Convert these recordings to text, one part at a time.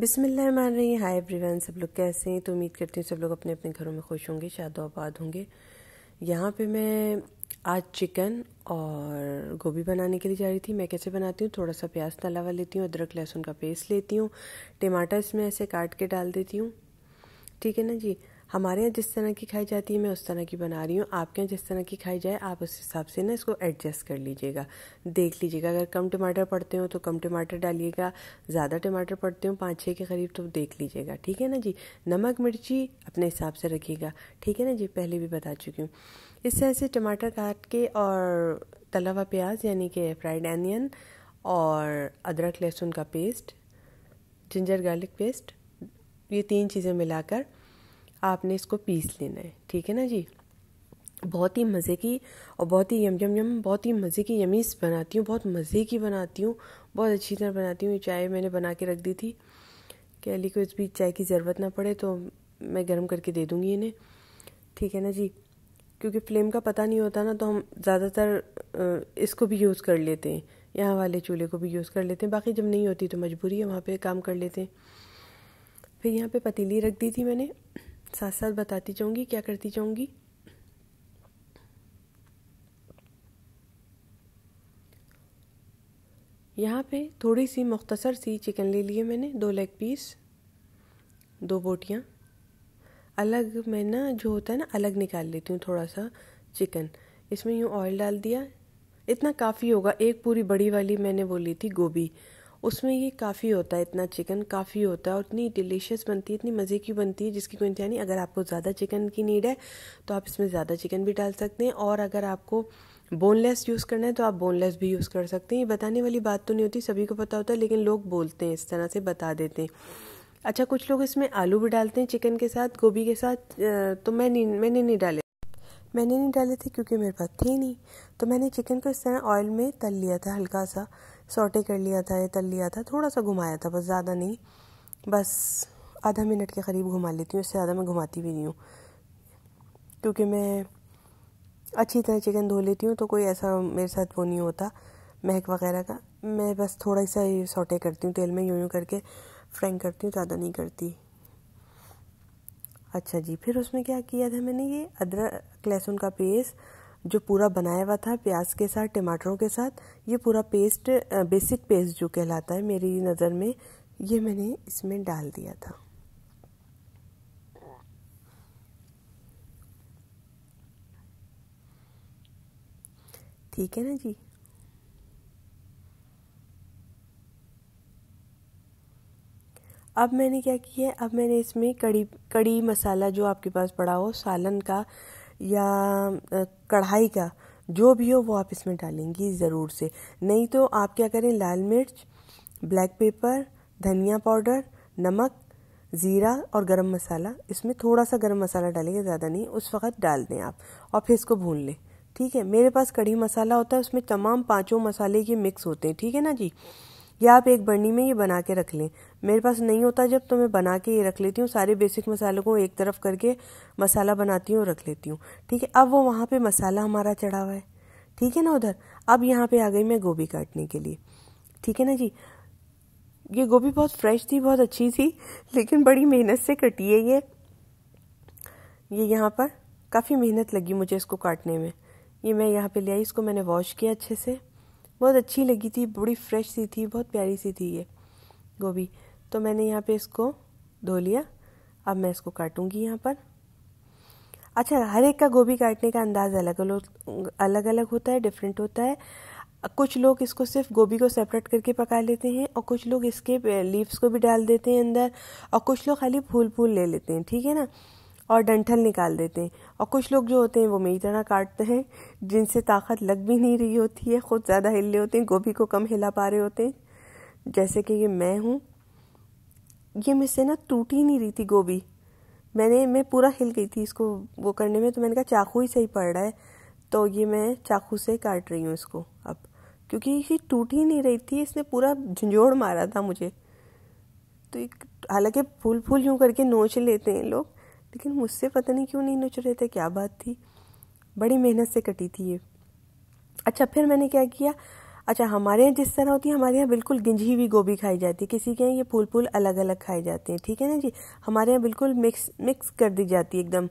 बिसमिल्ल रही hi everyone सब लोग कैसे हैं तो उम्मीद करती हूँ सब लोग अपने अपने घरों में खुश होंगे शायद आबाद होंगे यहाँ पे मैं आज चिकन और गोभी बनाने के लिए जा रही थी मैं कैसे बनाती हूँ थोड़ा सा प्याज तला हुआ लेती हूँ अदरक लहसुन का पेस्ट लेती हूँ टमाटर इसमें ऐसे काट के डाल देती हूँ ठीक है ना जी हमारे यहाँ जिस तरह की खाई जाती है मैं उस तरह की बना रही हूँ आपके यहाँ जिस तरह की खाई जाए आप उस हिसाब से ना इसको एडजस्ट कर लीजिएगा देख लीजिएगा अगर कम टमाटर पड़ते हो तो कम टमाटर डालिएगा ज़्यादा टमाटर पड़ते हो पाँच छः के करीब तो देख लीजिएगा ठीक है ना जी नमक मिर्ची अपने हिसाब से रखिएगा ठीक है ना जी पहले भी बता चुकी हूँ इस तरह से टमाटर काट के और तला हुआ प्याज यानी कि फ्राइड अनियन और अदरक लहसुन का पेस्ट जिंजर गार्लिक पेस्ट ये तीन चीज़ें मिलाकर आपने इसको पीस लेना है ठीक है ना जी बहुत ही मज़े की और बहुत ही यम यम यम बहुत ही मज़े की यमीज बनाती हूँ बहुत मज़े की बनाती हूँ बहुत अच्छी तरह बनाती हूँ ये चाय मैंने बना के रख दी थी कि अली को इस बीच चाय की ज़रूरत ना पड़े तो मैं गर्म करके दे दूँगी इन्हें ठीक है ना जी क्योंकि फ्लेम का पता नहीं होता ना तो हम ज़्यादातर इसको भी यूज़ कर लेते हैं यहाँ वाले चूल्हे को भी यूज़ कर लेते हैं बाकी जब नहीं होती तो मजबूरी है वहाँ पर काम कर लेते हैं फिर यहाँ पर पतीली रख दी थी मैंने साथ साथ बताती जाऊंगी क्या करती जाऊंगी यहाँ पे थोड़ी सी मुख्तसर सी चिकन ले लिए मैंने दो लेग पीस दो बोटियाँ अलग मैं ना जो होता है ना अलग निकाल लेती हूँ थोड़ा सा चिकन इसमें यूँ ऑयल डाल दिया इतना काफ़ी होगा एक पूरी बड़ी वाली मैंने बोली थी गोभी उसमें ये काफ़ी होता है इतना चिकन काफ़ी होता है और इतनी डिलीशियस बनती है इतनी मज़े की बनती है जिसकी कोई इंतहा नहीं अगर आपको ज़्यादा चिकन की नीड है तो आप इसमें ज़्यादा चिकन भी डाल सकते हैं और अगर आपको बोनलेस यूज़ करना है तो आप बोनलेस भी यूज़ कर सकते हैं ये बताने वाली बात तो नहीं होती सभी को पता होता है लेकिन लोग बोलते हैं इस तरह से बता देते हैं अच्छा कुछ लोग इसमें आलू भी डालते हैं चिकन के साथ गोभी के साथ तो मैं नहीं मैंने नहीं डाले मैंने नहीं डाले थे क्योंकि मेरे पास थे नहीं तो मैंने चिकन को इस तरह ऑयल में तल लिया था हल्का सा सोटे कर लिया था या तल लिया था थोड़ा सा घुमाया था बस ज़्यादा नहीं बस आधा मिनट के करीब घुमा लेती हूँ इससे ज़्यादा मैं घुमाती भी नहीं हूँ क्योंकि मैं अच्छी तरह चिकन धो लेती हूँ तो कोई ऐसा मेरे साथ वो नहीं होता महक वगैरह का मैं बस थोड़ा सा ही सोटे करती हूँ तेल में यूँ यूँ करके फ्रेंक करती हूँ ज़्यादा नहीं करती अच्छा जी फिर उसमें क्या किया था मैंने ये अदरक लहसुन का पेस्ट जो पूरा बनाया हुआ था प्याज के साथ टमाटरों के साथ ये पूरा पेस्ट बेसिक पेस्ट जो कहलाता है मेरी नज़र में ये मैंने इसमें डाल दिया था ठीक है ना जी अब मैंने क्या किया अब मैंने इसमें कड़ी कड़ी मसाला जो आपके पास पड़ा हो सालन का या कढ़ाई का जो भी हो वो आप इसमें डालेंगी ज़रूर से नहीं तो आप क्या करें लाल मिर्च ब्लैक पेपर धनिया पाउडर नमक ज़ीरा और गरम मसाला इसमें थोड़ा सा गरम मसाला डालेंगे ज़्यादा नहीं उस वक्त डाल दें आप और फिर इसको भून लें ठीक है मेरे पास कढ़ी मसाला होता है उसमें तमाम पाँचों मसाले ये मिक्स होते हैं ठीक है ना जी या आप एक बर्नी में ये बना के रख लें मेरे पास नहीं होता जब तो मैं बना के ये रख लेती हूँ सारे बेसिक मसालों को एक तरफ करके मसाला बनाती हूँ और रख लेती हूँ ठीक है अब वो वहाँ पे मसाला हमारा चढ़ा हुआ है ठीक है ना उधर अब यहाँ पे आ गई मैं गोभी काटने के लिए ठीक है ना जी ये गोभी बहुत फ्रेश थी बहुत अच्छी थी लेकिन बड़ी मेहनत से कटी है ये ये यहाँ पर काफ़ी मेहनत लगी मुझे इसको काटने में ये मैं यहाँ पे ले आई इसको मैंने वॉश किया अच्छे से बहुत अच्छी लगी थी बड़ी फ्रेश सी थी बहुत प्यारी सी थी ये गोभी तो मैंने यहाँ पे इसको धो लिया अब मैं इसको काटूँगी यहाँ पर अच्छा हर एक का गोभी काटने का अंदाज अलग अलग अलग अलग होता है डिफरेंट होता है कुछ लोग इसको सिर्फ गोभी को सेपरेट करके पका लेते हैं और कुछ लोग इसके लीव्स को भी डाल देते हैं अंदर और कुछ लोग खाली फूल फूल ले लेते हैं ठीक है ना और डंठल निकाल देते हैं और कुछ लोग जो होते हैं वो मेरी तरह काटते हैं जिनसे ताकत लग भी नहीं रही होती है ख़ुद ज़्यादा हिल रहे होते हैं गोभी को कम हिला पा रहे होते हैं जैसे कि ये मैं हूँ ये मुझसे ना टूट ही नहीं रही थी गोभी मैंने मैं पूरा हिल गई थी इसको वो करने में तो मैंने कहा चाकू ही सही पड़ रहा है तो ये मैं चाकू से काट रही हूँ इसको अब क्योंकि ये टूट ही नहीं रही थी इसने पूरा झंझोड़ मारा था मुझे तो एक हालांकि फूल फूल यूँ करके नोच लेते हैं लोग लेकिन मुझसे पता नहीं क्यों नहीं नच रहे थे क्या बात थी बड़ी मेहनत से कटी थी ये अच्छा फिर मैंने क्या किया अच्छा हमारे यहाँ जिस तरह होती है हमारे यहाँ बिल्कुल गिंजी हुई गोभी खाई जाती है किसी के यहाँ ये फूल फूल अलग अलग खाए जाते हैं ठीक है ना जी हमारे यहाँ बिल्कुल मिक्स मिक्स कर दी जाती है एकदम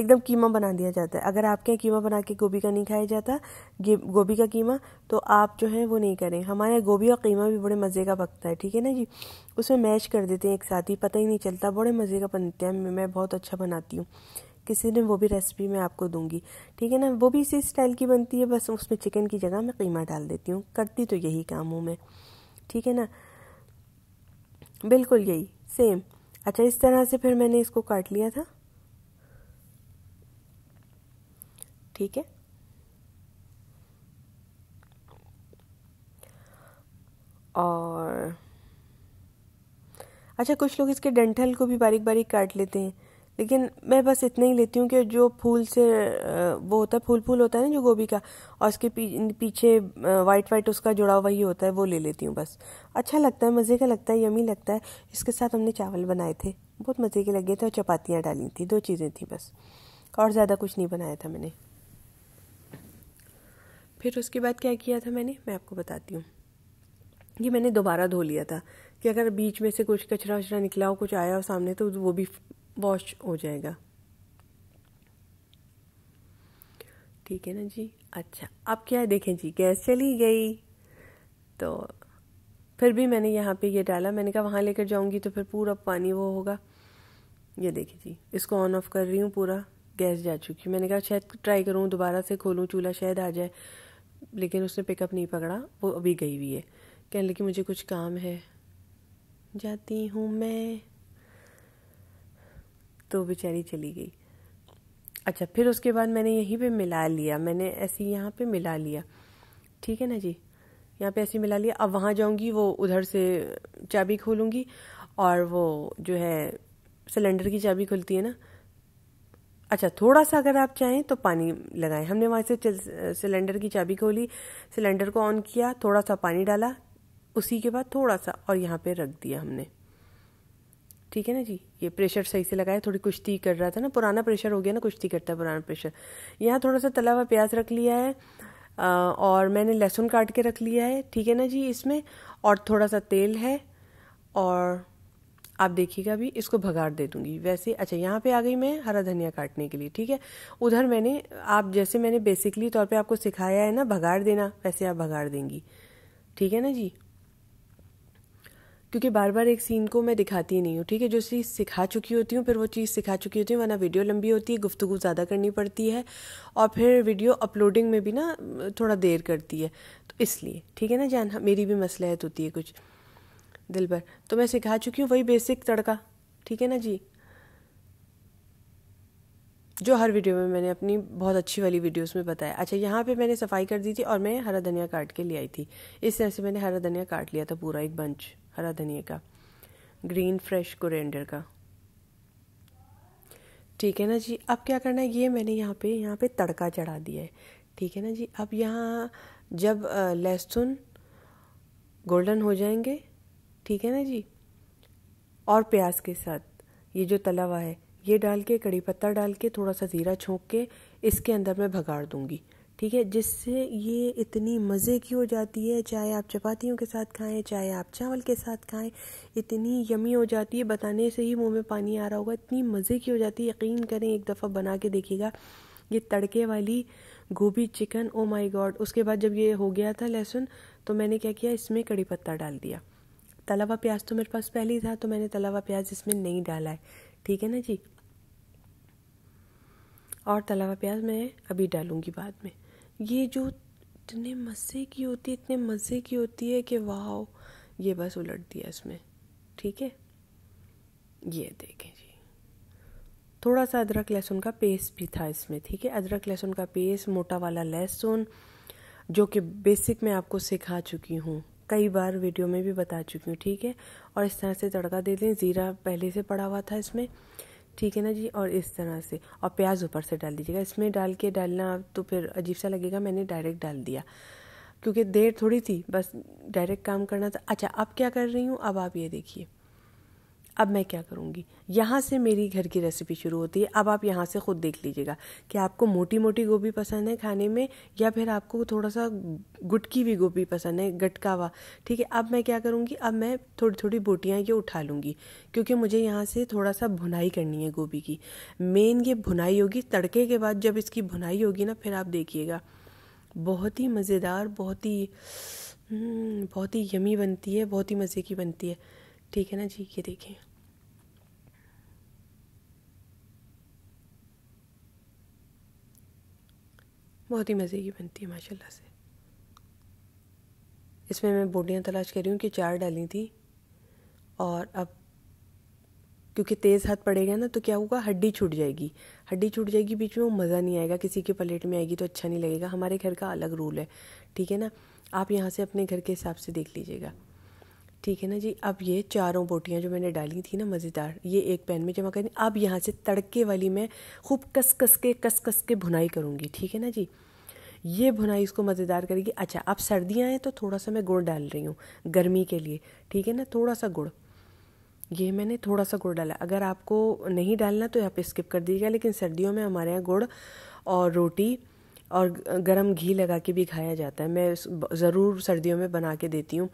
एकदम कीमा बना दिया जाता है अगर आपके यहाँ कीमा बना के गोभी का नहीं खाया जाता गोभी का कीमा तो आप जो है वो नहीं करें हमारे यहाँ गोभी और कीमा भी बड़े मज़े का पकता है ठीक है ना जी उसमें मैश कर देते हैं एक साथ ही पता ही नहीं चलता बड़े मज़े का बनते हैं मैं बहुत अच्छा बनाती हूँ किसी दिन वो भी रेसिपी मैं आपको दूंगी ठीक है ना वो भी इसी स्टाइल की बनती है बस उसमें चिकन की जगह मैं कीमा डाल देती हूँ करती तो यही काम हूँ मैं ठीक है ना बिल्कुल यही सेम अच्छा इस तरह से फिर मैंने इसको काट लिया था ठीक है और अच्छा कुछ लोग इसके डंठल को भी बारीक बारीक काट लेते हैं लेकिन मैं बस इतना ही लेती हूँ कि जो फूल से वो होता है फूल फूल होता है ना जो गोभी का और उसके पी, पीछे वाइट वाइट उसका जुड़ा हुआ होता है वो ले लेती हूँ बस अच्छा लगता है मज़े का लगता है यमी लगता है इसके साथ हमने चावल बनाए थे बहुत मज़े के लगे थे और चपातियाँ डाली थी दो चीज़ें थी बस और ज़्यादा कुछ नहीं बनाया था मैंने फिर उसके बाद क्या किया था मैंने मैं आपको बताती हूँ ये मैंने दोबारा धो लिया था कि अगर बीच में से कुछ कचरा वचरा निकला हो कुछ आया हो सामने तो वो भी वॉश हो जाएगा ठीक है ना जी अच्छा अब क्या है देखें जी गैस चली गई तो फिर भी मैंने यहाँ पे ये डाला मैंने कहा वहाँ लेकर जाऊँगी तो फिर पूरा पानी वो होगा ये देखिए जी इसको ऑन ऑफ कर रही हूँ पूरा गैस जा चुकी मैंने कहा शायद ट्राई करूँ दोबारा से खोलूँ चूल्हा शायद आ जाए लेकिन उसने पिकअप नहीं पकड़ा वो अभी गई हुई है कहने लगी मुझे कुछ काम है जाती हूँ मैं तो बेचारी चली गई अच्छा फिर उसके बाद मैंने यहीं पे मिला लिया मैंने ऐसे यहाँ पे मिला लिया ठीक है ना जी यहाँ पे ऐसे मिला लिया अब वहाँ जाऊँगी वो उधर से चाबी खोलूँगी और वो जो है सिलेंडर की चाबी खुलती है ना अच्छा थोड़ा सा अगर आप चाहें तो पानी लगाएं हमने वहाँ से सिलेंडर की चाबी खोली सिलेंडर को ऑन किया थोड़ा सा पानी डाला उसी के बाद थोड़ा सा और यहाँ पे रख दिया हमने ठीक है ना जी ये प्रेशर सही से लगाया थोड़ी कुश्ती कर रहा था ना पुराना प्रेशर हो गया ना कुश्ती करता है पुराना प्रेशर यहाँ थोड़ा सा तला हुआ प्याज रख लिया है और मैंने लहसुन काट के रख लिया है ठीक है ना जी इसमें और थोड़ा सा तेल है और आप देखिएगा भी इसको भगाड़ दे दूंगी वैसे अच्छा यहाँ पे आ गई मैं हरा धनिया काटने के लिए ठीक है उधर मैंने आप जैसे मैंने बेसिकली तौर पे आपको सिखाया है ना भगाड़ देना वैसे आप भगाड़ देंगी ठीक है ना जी क्योंकि बार बार एक सीन को मैं दिखाती ही नहीं हूँ ठीक है जो चीज़ सिखा चुकी होती हूँ फिर वो चीज़ सिखा चुकी होती हूँ वरना वीडियो लंबी होती है गुफ्तु ज़्यादा करनी पड़ती है और फिर वीडियो अपलोडिंग में भी ना थोड़ा देर करती है तो इसलिए ठीक है ना जान मेरी भी मसलहत होती है कुछ दिल भर तो मैं सिखा चुकी हूँ वही बेसिक तड़का ठीक है ना जी जो हर वीडियो में मैंने अपनी बहुत अच्छी वाली वीडियोस में बताया अच्छा यहाँ पे मैंने सफाई कर दी थी और मैं हरा धनिया काट के ले आई थी इस तरह से मैंने हरा धनिया काट लिया था पूरा एक बंच हरा धनिया का ग्रीन फ्रेश कोरिएंडर का ठीक है ना जी अब क्या करना है ये मैंने यहाँ पे यहाँ पे तड़का चढ़ा दिया है ठीक है ना जी अब यहाँ जब लहसुन गोल्डन हो जाएंगे ठीक है ना जी और प्याज के साथ ये जो तला हुआ है ये डाल के कड़ी पत्ता डाल के थोड़ा सा ज़ीरा छोंक के इसके अंदर मैं भगाड़ दूँगी ठीक है जिससे ये इतनी मज़े की हो जाती है चाहे आप चपातियों के साथ खाएं चाहे आप चावल के साथ खाएं इतनी यमी हो जाती है बताने से ही मुंह में पानी आ रहा होगा इतनी मज़े की हो जाती है यकीन करें एक दफ़ा बना के देखिएगा ये तड़के वाली गोभी चिकन ओ माई गॉड उसके बाद जब ये हो गया था लहसुन तो मैंने क्या किया इसमें कड़ी पत्ता डाल दिया तला हुआ प्याज तो मेरे पास पहले ही था तो मैंने तला हुआ प्याज इसमें नहीं डाला है ठीक है ना जी और तला हुआ प्याज मैं अभी डालूंगी बाद में ये जो इतने मज़े की होती है इतने मज़े की होती है कि वाह ये बस उलट दिया इसमें ठीक है ये देखें जी थोड़ा सा अदरक लहसुन का पेस्ट भी था इसमें ठीक है अदरक लहसुन का पेस्ट मोटा वाला लहसुन जो कि बेसिक मैं आपको सिखा चुकी हूँ कई बार वीडियो में भी बता चुकी हूँ ठीक है और इस तरह से तड़का दे दें ज़ीरा पहले से पड़ा हुआ था इसमें ठीक है ना जी और इस तरह से और प्याज ऊपर से डाल दीजिएगा इसमें डाल के डालना तो फिर अजीब सा लगेगा मैंने डायरेक्ट डाल दिया क्योंकि देर थोड़ी थी बस डायरेक्ट काम करना था अच्छा अब क्या कर रही हूँ अब आप ये देखिए अब मैं क्या करूँगी यहाँ से मेरी घर की रेसिपी शुरू होती है अब आप यहाँ से ख़ुद देख लीजिएगा कि आपको मोटी मोटी गोभी पसंद है खाने में या फिर आपको थोड़ा सा गुटकी हुई गोभी पसंद है गटका हुआ ठीक है अब मैं क्या करूँगी अब मैं थोड़ी थोड़ी बोटियाँ ये उठा लूँगी क्योंकि मुझे यहाँ से थोड़ा सा भुनाई करनी है गोभी की मेन ये भुनाई होगी तड़के के बाद जब इसकी भुनाई होगी ना फिर आप देखिएगा बहुत ही मज़ेदार बहुत ही हम्म, बहुत ही यमी बनती है बहुत ही मज़े की बनती है ठीक है ना जी ये देखें बहुत ही मज़े की बनती है माशाल्लाह से इसमें मैं बोटियाँ तलाश कर रही हूँ कि चार डाली थी और अब क्योंकि तेज़ हाथ पड़ेगा ना तो क्या होगा हड्डी छूट जाएगी हड्डी छूट जाएगी बीच में वो मज़ा नहीं आएगा किसी के पलेट में आएगी तो अच्छा नहीं लगेगा हमारे घर का अलग रूल है ठीक है ना आप यहाँ से अपने घर के हिसाब से देख लीजिएगा ठीक है ना जी अब ये चारों बोटियाँ जो मैंने डाली थी ना मज़ेदार ये एक पैन में जमा करनी अब यहाँ से तड़के वाली मैं खूब कस कस के कस कस के भुनाई करूँगी ठीक है ना जी ये भुनाई इसको मज़ेदार करेगी अच्छा अब सर्दियाँ हैं तो थोड़ा सा मैं गुड़ डाल रही हूँ गर्मी के लिए ठीक है ना थोड़ा सा गुड़ ये मैंने थोड़ा सा गुड़ डाला अगर आपको नहीं डालना तो आप स्किप कर दीजिएगा लेकिन सर्दियों में हमारे यहाँ गुड़ और रोटी और गरम घी लगा के भी खाया जाता है मैं ज़रूर सर्दियों में बना के देती हूँ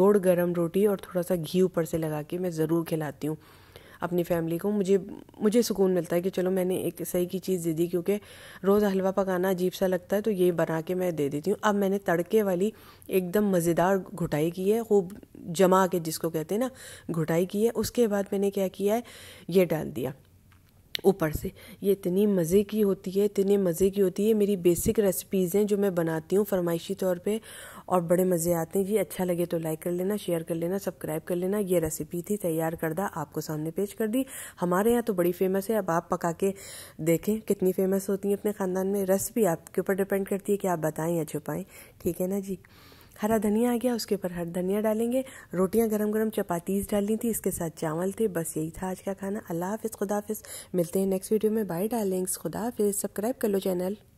गुड़ गरम रोटी और थोड़ा सा घी ऊपर से लगा के मैं ज़रूर खिलाती हूँ अपनी फैमिली को मुझे मुझे सुकून मिलता है कि चलो मैंने एक सही की चीज़ दे दी क्योंकि रोज़ हलवा पकाना अजीब सा लगता है तो ये बना के मैं दे देती हूँ अब मैंने तड़के वाली एकदम मज़ेदार घुटाई की है खूब जमा के जिसको कहते हैं ना घुटाई की है उसके बाद मैंने क्या किया है ये डाल दिया ऊपर से ये इतनी मज़े की होती है इतने मज़े की होती है मेरी बेसिक रेसिपीज़ हैं जो मैं बनाती हूँ फरमाइशी तौर पर और बड़े मज़े आते हैं जी अच्छा लगे तो लाइक कर लेना शेयर कर लेना सब्सक्राइब कर लेना ये रेसिपी थी तैयार करदा आपको सामने पेश कर दी हमारे यहाँ तो बड़ी फेमस है अब आप पका के देखें कितनी फेमस होती है अपने ख़ानदान में रेसिपी आपके ऊपर डिपेंड करती है कि आप बताएँ या छुपाएँ ठीक है ना जी हरा धनिया आ गया उसके ऊपर हर धनिया डालेंगे रोटियां गरम गरम चपातीस डालनी थी इसके साथ चावल थे बस यही था आज का खाना अल्लाह हाफिज़ खुदा हाफिज़ मिलते हैं नेक्स्ट वीडियो में बाय डार्लिंग्स खुदा हाफिज़ सब्सक्राइब कर लो चैनल